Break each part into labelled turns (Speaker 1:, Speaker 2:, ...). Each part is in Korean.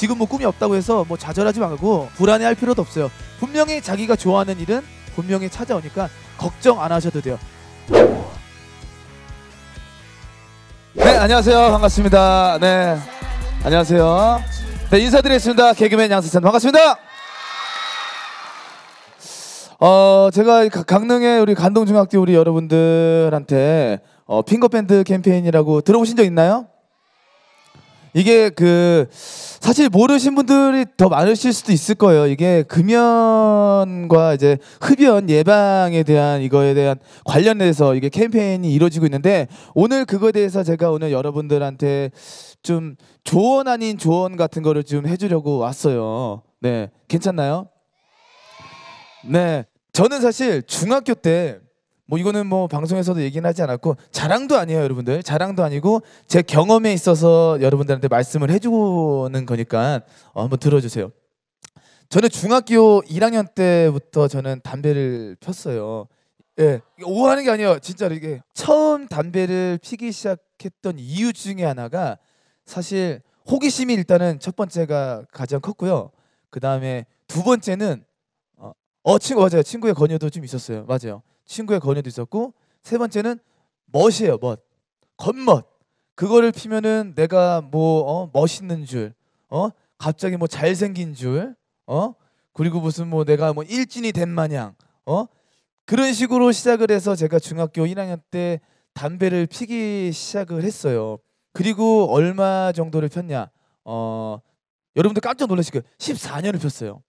Speaker 1: 지금 뭐 꿈이 없다고 해서 뭐 좌절하지 말고 불안해할 필요도 없어요. 분명히 자기가 좋아하는 일은 분명히 찾아오니까 걱정 안 하셔도 돼요. 네, 안녕하세요. 반갑습니다. 네. 안녕하세요. 네, 인사드리겠습니다. 개그맨 양세찬 반갑습니다. 어, 제가 강릉의 우리 간동중학교 우리 여러분들한테 어, 핑거밴드 캠페인이라고 들어보신 적 있나요? 이게 그 사실 모르신 분들이 더 많으실 수도 있을 거예요. 이게 금연과 이제 흡연 예방에 대한 이거에 대한 관련해서 이게 캠페인이 이루어지고 있는데 오늘 그거에 대해서 제가 오늘 여러분들한테 좀 조언 아닌 조언 같은 거를 좀 해주려고 왔어요. 네, 괜찮나요? 네, 저는 사실 중학교 때뭐 이거는 뭐 방송에서도 얘기는 하지 않았고 자랑도 아니에요 여러분들 자랑도 아니고 제 경험에 있어서 여러분들한테 말씀을 해주는 거니까 어, 한번 들어주세요 저는 중학교 1학년 때부터 저는 담배를 폈어요 예 오하는 게 아니에요 진짜로 이게 처음 담배를 피기 시작했던 이유 중에 하나가 사실 호기심이 일단은 첫 번째가 가장 컸고요 그 다음에 두 번째는 어, 어 친구 맞아요 친구의 권유도 좀 있었어요 맞아요 친구의 건의도 있었고 세 번째는 멋이에요 멋 겉멋 그거를 피면은 내가 뭐 어, 멋있는 줄 어? 갑자기 뭐 잘생긴 줄 어? 그리고 무슨 뭐 내가 뭐 일진이 된 마냥 어? 그런 식으로 시작을 해서 제가 중학교 1학년 때 담배를 피기 시작을 했어요. 그리고 얼마 정도를 폈냐? 어, 여러분들 깜짝 놀라실 거예요. 14년을 폈어요.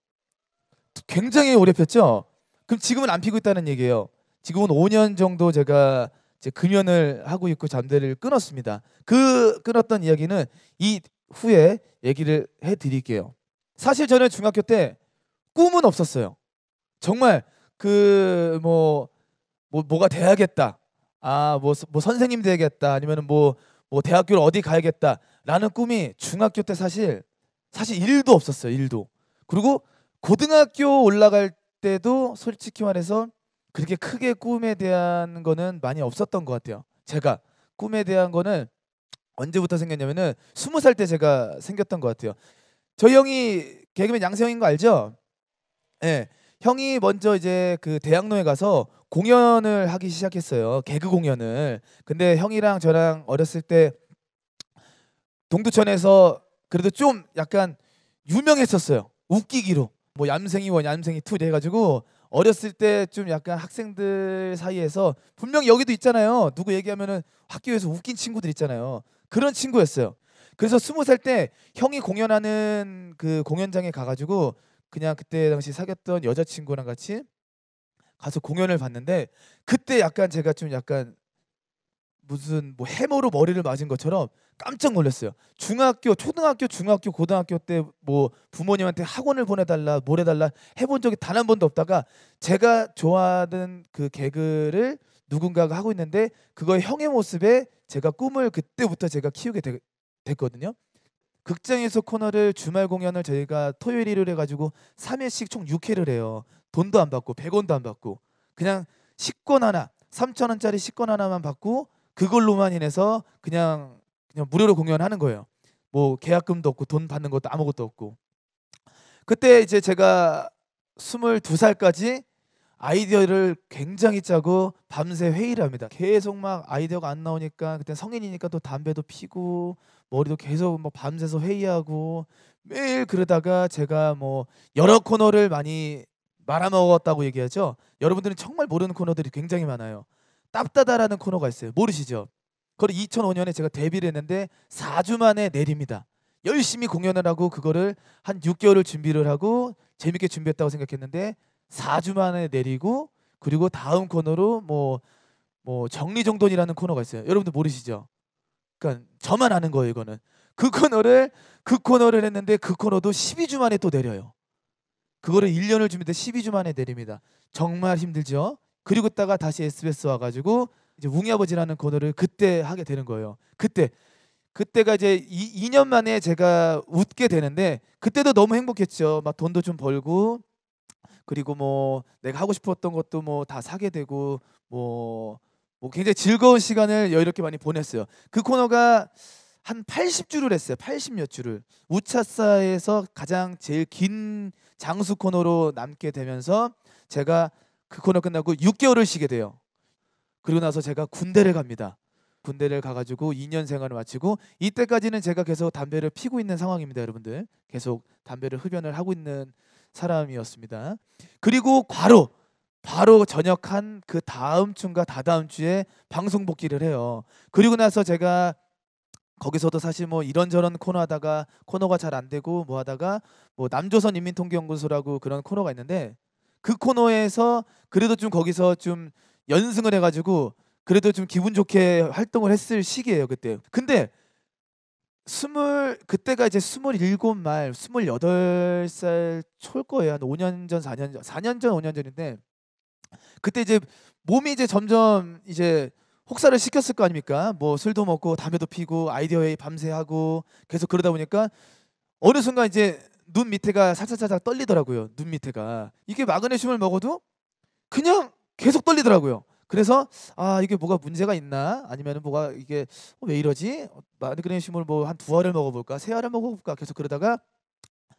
Speaker 1: 굉장히 오래 폈죠? 그럼 지금은 안 피고 있다는 얘기예요. 지금은 5년 정도 제가 이제 금연을 하고 있고 잠대를 끊었습니다. 그 끊었던 이야기는 이 후에 얘기를 해드릴게요. 사실 저는 중학교 때 꿈은 없었어요. 정말 그 뭐 뭐, 뭐가 돼야겠다. 아, 뭐, 뭐 선생님 되겠다. 아니면 뭐, 뭐 대학교를 어디 가야겠다. 라는 꿈이 중학교 때 사실 사실 일도 없었어요. 일도. 그리고 고등학교 올라갈 때도 솔직히 말해서 그렇게 크게 꿈에 대한 거는 많이 없었던 것 같아요. 제가 꿈에 대한 거는 언제부터 생겼냐면은 스무 살 때 제가 생겼던 것 같아요. 저희 형이 개그맨 양세형인 거 알죠? 예. 네. 형이 먼저 이제 그 대학로에 가서 공연을 하기 시작했어요. 개그 공연을. 근데 형이랑 저랑 어렸을 때 동두천에서 그래도 좀 약간 유명했었어요. 웃기기로. 뭐 얌생이 원, 얌생이 투 이래 가지고 어렸을 때 좀 약간 학생들 사이에서 분명 여기도 있잖아요. 누구 얘기하면은 학교에서 웃긴 친구들 있잖아요. 그런 친구였어요. 그래서 스무 살 때 형이 공연하는 그 공연장에 가가지고 그냥 그때 당시 사귀었던 여자친구랑 같이 가서 공연을 봤는데 그때 약간 제가 좀 약간 무슨 뭐 해머로 머리를 맞은 것처럼 깜짝 놀랐어요. 중학교, 초등학교, 중학교, 고등학교 때 뭐 부모님한테 학원을 보내달라, 뭐해달라 해본 적이 단 한 번도 없다가 제가 좋아하는 그 개그를 누군가가 하고 있는데 그거 형의 모습에 제가 꿈을 그때부터 제가 키우게 되, 됐거든요. 극장에서 코너를 주말 공연을 저희가 토요일 일요일 해가지고 3회씩 총 6회를 해요. 돈도 안 받고 100원도 안 받고 그냥 식권 하나 3천 원짜리 식권 하나만 받고 그걸로만 인해서 그냥 그냥 무료로 공연하는 거예요. 뭐 계약금도 없고 돈 받는 것도 아무것도 없고. 그때 이제 제가 22살까지 아이디어를 굉장히 짜고 밤새 회의를 합니다. 계속 막 아이디어가 안 나오니까 그때 성인이니까 또 담배도 피고 머리도 계속 뭐 밤새서 회의하고 매일 그러다가 제가 뭐 여러 코너를 많이 말아먹었다고 얘기하죠. 여러분들은 정말 모르는 코너들이 굉장히 많아요. 땀따다라는 코너가 있어요. 모르시죠? 그걸 2005년에 제가 데뷔를 했는데 4주 만에 내립니다. 열심히 공연을 하고 그거를 한 6개월을 준비를 하고 재밌게 준비했다고 생각했는데 4주 만에 내리고 그리고 다음 코너로 뭐뭐 뭐 정리정돈이라는 코너가 있어요. 여러분들 모르시죠? 그러니까 저만 아는 거예요, 이거는. 그 코너를 그 코너를 했는데 그 코너도 12주 만에 또 내려요. 그거를 1년을 준비했는데 12주 만에 내립니다. 정말 힘들죠? 그리고 있다가 다시 SBS 와가지고 이제 웅이 아버지라는 코너를 그때 하게 되는 거예요. 그때 그때가 이제 이, 2년 만에 제가 웃게 되는데 그때도 너무 행복했죠. 막 돈도 좀 벌고 그리고 뭐 내가 하고 싶었던 것도 뭐 다 사게 되고 뭐, 뭐 굉장히 즐거운 시간을 여유롭게 많이 보냈어요. 그 코너가 한 80주를 했어요. 80 몇 주를 우차사에서 가장 제일 긴 장수 코너로 남게 되면서 제가 그 코너 끝나고 6개월을 쉬게 돼요. 그리고 나서 제가 군대를 갑니다. 군대를 가가지고 2년 생활을 마치고 이때까지는 제가 계속 담배를 피고 있는 상황입니다, 여러분들. 계속 담배를 흡연을 하고 있는 사람이었습니다. 그리고 바로 바로 전역한 그 다음 주인가 다다음 주에 방송 복귀를 해요. 그리고 나서 제가 거기서도 사실 뭐 이런저런 코너 하다가 코너가 잘 안 되고 뭐 하다가 뭐 남조선 인민통계연구소라고 그런 코너가 있는데 그 코너에서 그래도 좀 거기서 좀 연승을 해가지고 그래도 좀 기분 좋게 활동을 했을 시기예요 그때. 근데 스물 그때가 이제 스물일곱 말 스물여덟 살 초일 거예요 한 5년 전 4년 전 4년 전 5년 전인데 그때 이제 몸이 이제 점점 이제 혹사를 시켰을 거 아닙니까? 뭐 술도 먹고 담배도 피고 아이디어에 밤새 하고 계속 그러다 보니까 어느 순간 이제 눈 밑에가 살짝살짝 떨리더라고요. 눈 밑에가 이게 마그네슘을 먹어도 그냥 계속 떨리더라고요. 그래서 아 이게 뭐가 문제가 있나 아니면 뭐가 이게 왜 이러지 마그네슘을 뭐 한 두 알을 먹어볼까 세 알을 먹어볼까 계속 그러다가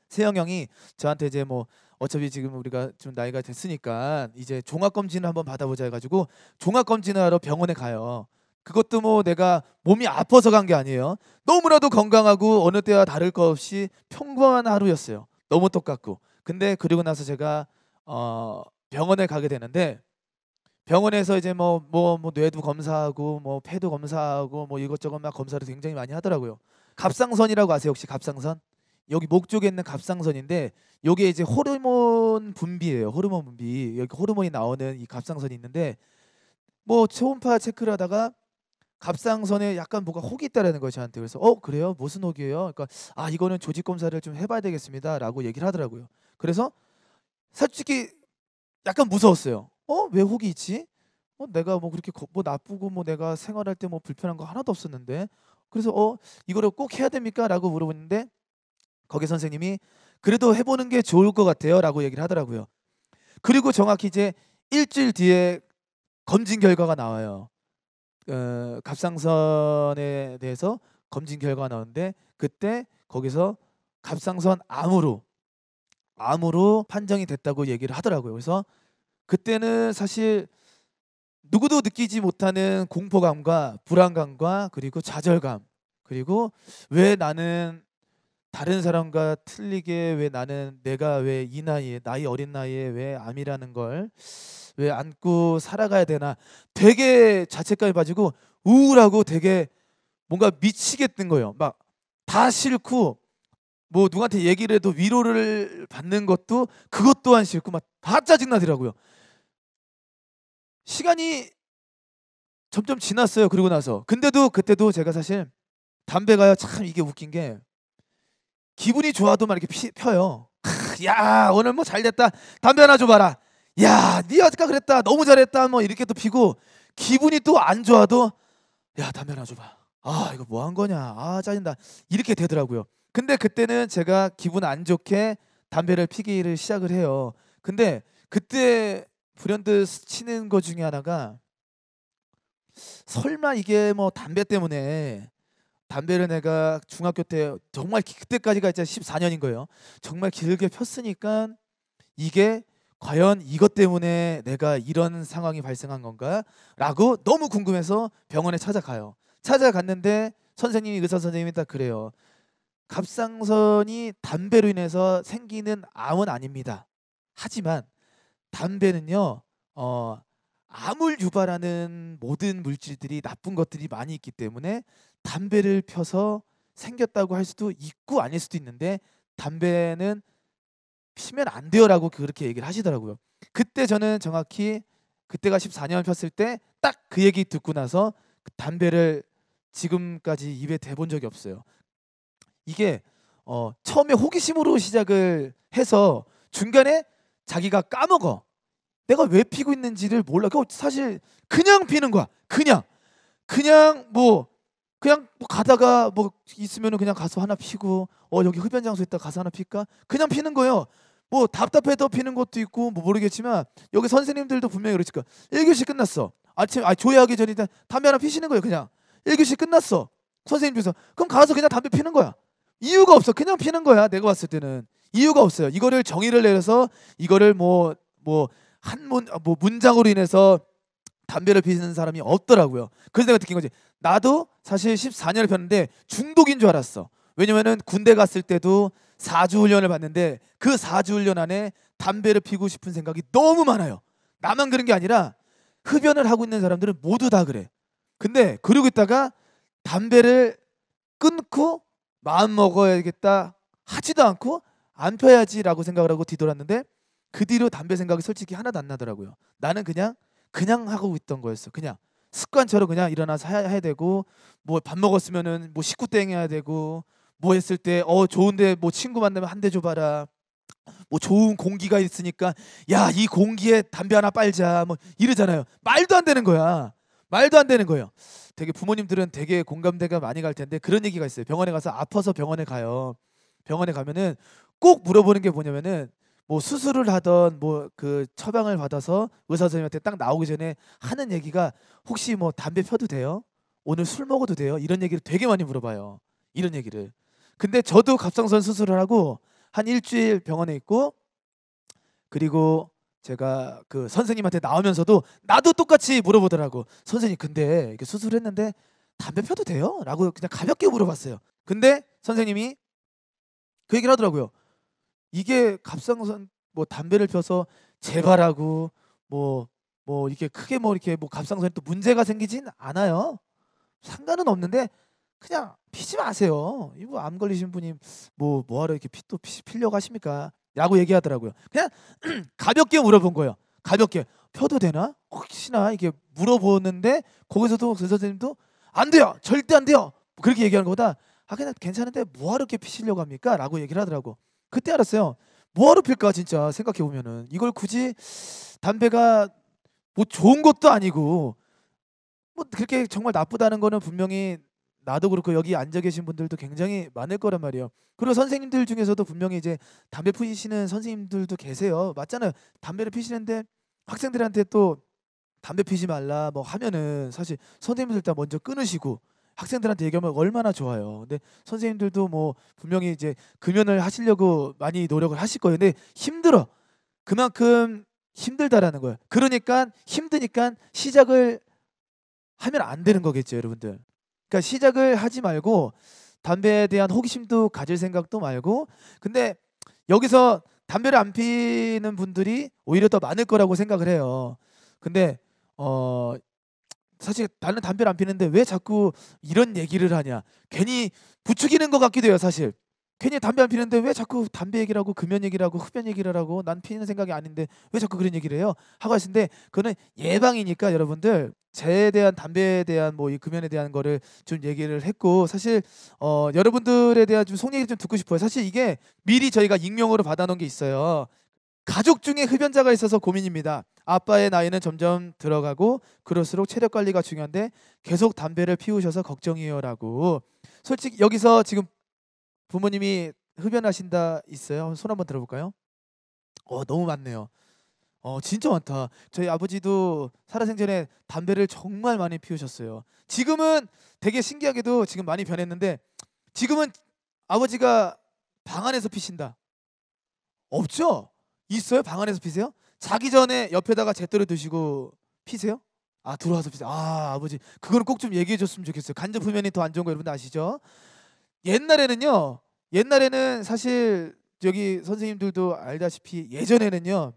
Speaker 1: 세영 형이 저한테 이제 뭐 어차피 지금 우리가 좀 나이가 됐으니까 이제 종합 검진을 한번 받아보자 해가지고 종합 검진을 하러 병원에 가요. 그것도 뭐 내가 몸이 아파서 간 게 아니에요. 너무나도 건강하고 어느 때와 다를 것 없이 평범한 하루였어요. 너무 똑같고. 근데 그리고 나서 제가 어 병원에 가게 되는데 병원에서 이제 뭐뭐 뭐, 뭐 뇌도 검사하고 뭐 폐도 검사하고 뭐 이것저것 막 검사를 굉장히 많이 하더라고요. 갑상선이라고 아세요 혹시 갑상선? 여기 목 쪽에 있는 갑상선인데 여기에 이제 호르몬 분비예요. 호르몬 분비 여기 호르몬이 나오는 이 갑상선이 있는데 뭐 초음파 체크를 하다가 갑상선에 약간 뭐가 혹이 있다라는 거예요 저한테 그래서 어 그래요 무슨 혹이에요 그러니까 아 이거는 조직 검사를 좀 해봐야 되겠습니다라고 얘기를 하더라고요 그래서 솔직히 약간 무서웠어요 어왜 혹이 있지 어 내가 뭐 그렇게 거, 뭐 나쁘고 뭐 내가 생활할 때 뭐 불편한 거 하나도 없었는데 그래서 어 이거를 꼭 해야 됩니까라고 물어보는데 거기 선생님이 그래도 해보는 게 좋을 것 같아요라고 얘기를 하더라고요 그리고 정확히 이제 일주일 뒤에 검진 결과가 나와요 어, 갑상선에 대해서 검진 결과가 나오는데 그때 거기서 갑상선 암으로 암으로 판정이 됐다고 얘기를 하더라고요. 그래서 그때는 사실 누구도 느끼지 못하는 공포감과 불안감과 그리고 좌절감 그리고 왜 나는 다른 사람과 틀리게 왜 나는 내가 왜 이 나이에 나이 어린 나이에 왜 암이라는 걸 왜 안고 살아가야 되나 되게 자책감이 빠지고 우울하고 되게 뭔가 미치겠는 거예요. 막 다 싫고 뭐 누구한테 얘기를 해도 위로를 받는 것도 그것 또한 싫고 막 다 짜증나더라고요. 시간이 점점 지났어요. 그리고 나서 근데도 그때도 제가 사실 담배가요 참 이게 웃긴 게 기분이 좋아도 막 이렇게 피, 펴요. 야 오늘 뭐 잘됐다. 담배 하나 줘봐라. 야, 네 아까 그랬다. 너무 잘했다. 뭐 이렇게 또 피고 기분이 또 안 좋아도 야 담배 하나 줘봐. 아 이거 뭐 한 거냐. 아 짜증나. 이렇게 되더라고요. 근데 그때는 제가 기분 안 좋게 담배를 피기를 시작을 해요. 근데 그때 불현듯 치는 것 중에 하나가 설마 이게 뭐 담배 때문에 담배를내가 중학교 때 정말 그때까지가 이제 14년인 거예요. 정말 길게 폈으니까 이게 과연 이것 때문에 내가 이런 상황이 발생한 건가라고 너무 궁금해서 병원에 찾아가요. 찾아갔는데 선생님이 의사 선생님이 딱 그래요. 갑상선이 담배로 인해서 생기는 암은 아닙니다. 하지만 담배는요, 어, 암을 유발하는 모든 물질들이 나쁜 것들이 많이 있기 때문에 담배를 펴서 생겼다고 할 수도 있고 아닐 수도 있는데 담배는 피면 안 돼요라고 그렇게 얘기를 하시더라고요. 그때 저는 정확히 그때가 14년 을 폈을 때 딱 그 얘기 듣고 나서 담배를 지금까지 입에 대본 적이 없어요. 이게 어, 처음에 호기심으로 시작을 해서 중간에 자기가 까먹어 내가 왜 피고 있는지를 몰라. 그 사실 그냥 피는 거야. 그냥 그냥 뭐 그냥 뭐 가다가 뭐 있으면은 그냥 가서 하나 피고 어 여기 흡연 장소 있다 가서 하나 피까 그냥 피는 거예요. 뭐 답답해서 피는 것도 있고 뭐 모르겠지만 여기 선생님들도 분명히 그러실 거야. 1교시 끝났어. 아침 아 조회하기 전에 일 담배 하나 피시는 거예요. 그냥 1교시 끝났어. 선생님께서 그럼 가서 그냥 담배 피는 거야. 이유가 없어. 그냥 피는 거야. 내가 봤을 때는 이유가 없어요. 이거를 정의를 내려서 이거를 뭐뭐 뭐, 뭐한 문, 어, 뭐 문장으로 인해서 담배를 피우는 사람이 없더라고요. 그래서 내가 느낀 거지. 나도 사실 14년을 폈는데 중독인 줄 알았어. 왜냐면은 군대 갔을 때도 4주 훈련을 받는데 그 4주 훈련 안에 담배를 피고 우 싶은 생각이 너무 많아요. 나만 그런 게 아니라 흡연을 하고 있는 사람들은 모두 다 그래. 근데 그러고 있다가 담배를 끊고 마음 먹어야겠다 하지도 않고 안 펴야지라고 생각을 하고 뒤돌았는데 그 뒤로 담배 생각이 솔직히 하나도 안 나더라고요. 나는 그냥 그냥 하고 있던 거였어. 그냥 습관처럼 그냥 일어나서 해야, 되고 뭐 밥 먹었으면은 뭐 식구 땡해야 되고 뭐 했을 때 어 좋은데 뭐 친구 만나면 한 대 줘봐라. 뭐 좋은 공기가 있으니까 야 이 공기에 담배 하나 빨자 뭐 이러잖아요. 말도 안 되는 거야. 말도 안 되는 거예요. 되게 부모님들은 되게 공감대가 많이 갈 텐데 그런 얘기가 있어요. 병원에 가서 아파서 병원에 가요. 병원에 가면은 꼭 물어보는 게 뭐냐면은 뭐 수술을 하던 뭐 그 처방을 받아서 의사 선생님한테 딱 나오기 전에 하는 얘기가 혹시 뭐 담배 펴도 돼요? 오늘 술 먹어도 돼요? 이런 얘기를 되게 많이 물어봐요. 이런 얘기를. 근데 저도 갑상선 수술을 하고 한 일주일 병원에 있고 그리고 제가 그 선생님한테 나오면서도 나도 똑같이 물어보더라고. 선생님 근데 이렇게 수술했는데 담배 펴도 돼요? 라고 그냥 가볍게 물어봤어요. 근데 선생님이 그 얘기를 하더라고요. 이게 갑상선 뭐 담배를 펴서 재발하고 뭐뭐 뭐 이렇게 크게 뭐 이렇게 뭐 갑상선에 또 문제가 생기진 않아요. 상관은 없는데 그냥 피지 마세요. 이거 암 걸리신 분이 뭐 뭐하러 이렇게 피 또 피려고 하십니까? 라고 얘기하더라고요. 그냥 가볍게 물어본 거예요. 가볍게 펴도 되나? 혹시나 이게 렇 물어보는데 거기서도 그 선생님도 안 돼요. 절대 안 돼요. 뭐 그렇게 얘기하는 거보다아 그냥 괜찮은데 뭐하러 이렇게 피시려고 합니까? 라고 얘기를 하더라고. 그때 알았어요. 뭐하러 필까 진짜 생각해 보면은 이걸 굳이 담배가 뭐 좋은 것도 아니고 뭐 그렇게 정말 나쁘다는 거는 분명히 나도 그렇고 여기 앉아 계신 분들도 굉장히 많을 거란 말이에요. 그리고 선생님들 중에서도 분명히 이제 담배 피시는 선생님들도 계세요. 맞잖아요. 담배를 피시는데 학생들한테 또 담배 피지 말라 뭐 하면은 사실 선생님들 다 먼저 끊으시고 학생들한테 얘기하면 얼마나 좋아요. 근데 선생님들도 뭐 분명히 이제 금연을 하시려고 많이 노력을 하실 거예요. 근데 힘들어. 그만큼 힘들다라는 거예요. 그러니까 힘드니까 시작을 하면 안 되는 거겠죠, 여러분들. 그러니까 시작을 하지 말고 담배에 대한 호기심도 가질 생각도 말고 근데 여기서 담배를 안 피는 분들이 오히려 더 많을 거라고 생각을 해요. 근데 어 사실 나는 담배를 안 피는데 왜 자꾸 이런 얘기를 하냐 괜히 부추기는 것 같기도 해요 사실 괜히 담배 안 피는데 왜 자꾸 담배 얘기를 하고 금연 얘기를 하고 흡연 얘기를 하고 난 피는 생각이 아닌데 왜 자꾸 그런 얘기를 해요 하고 하시는데 그거는 예방이니까 여러분들 제에 대한 담배에 대한 뭐 이 금연에 대한 거를 좀 얘기를 했고 사실 어 여러분들에 대한 좀 속 얘기 좀 듣고 싶어요 사실 이게 미리 저희가 익명으로 받아놓은 게 있어요 가족 중에 흡연자가 있어서 고민입니다. 아빠의 나이는 점점 들어가고 그럴수록 체력 관리가 중요한데 계속 담배를 피우셔서 걱정이에요라고. 솔직히 여기서 지금 부모님이 흡연하신다 있어요. 손 한번 들어볼까요? 어 너무 많네요. 어 진짜 많다. 저희 아버지도 살아생전에 담배를 정말 많이 피우셨어요. 지금은 되게 신기하게도 지금 많이 변했는데 지금은 아버지가 방 안에서 피신다. 없죠? 있어요? 방 안에서 피세요? 자기 전에 옆에다가 제대로 드시고 피세요? 아 들어와서 피세요. 아 아버지 그거는 꼭 좀 얘기해 줬으면 좋겠어요. 간접 흡연이 더 안 좋은 거 여러분 아시죠? 옛날에는요. 옛날에는 사실 여기 선생님들도 알다시피 예전에는요.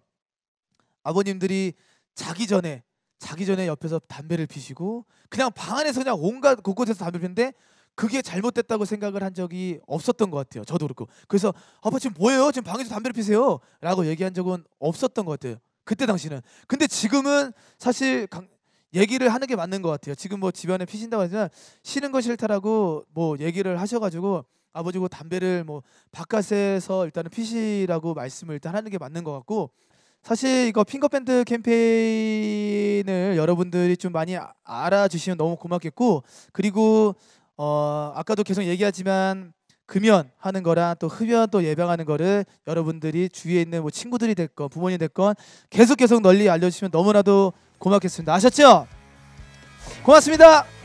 Speaker 1: 아버님들이 자기 전에 자기 전에 옆에서 담배를 피시고 그냥 방 안에서 그냥 온갖 곳곳에서 담배 피는데 그게 잘못됐다고 생각을 한 적이 없었던 것 같아요. 저도 그렇고. 그래서 아빠 지금 뭐예요? 지금 방에서 담배를 피세요? 라고 얘기한 적은 없었던 것 같아요. 그때 당시는. 근데 지금은 사실 강, 얘기를 하는 게 맞는 것 같아요. 지금 뭐 집안에 피신다고 하지만 쉬는 거 싫다라고 뭐 얘기를 하셔가지고 아버지고 뭐 담배를 뭐 바깥에서 일단은 피시라고 말씀을 일단 하는 게 맞는 것 같고 사실 이거 핑거밴드 캠페인을 여러분들이 좀 많이 아, 알아주시면 너무 고맙겠고 그리고 어, 아까도 계속 얘기하지만 금연 하는 거랑 또 흡연 또 예방하는 거를 여러분들이 주위에 있는 뭐 친구들이 됐건 부모님 됐건 계속 계속 널리 알려주시면 너무나도 고맙겠습니다. 아셨죠? 고맙습니다.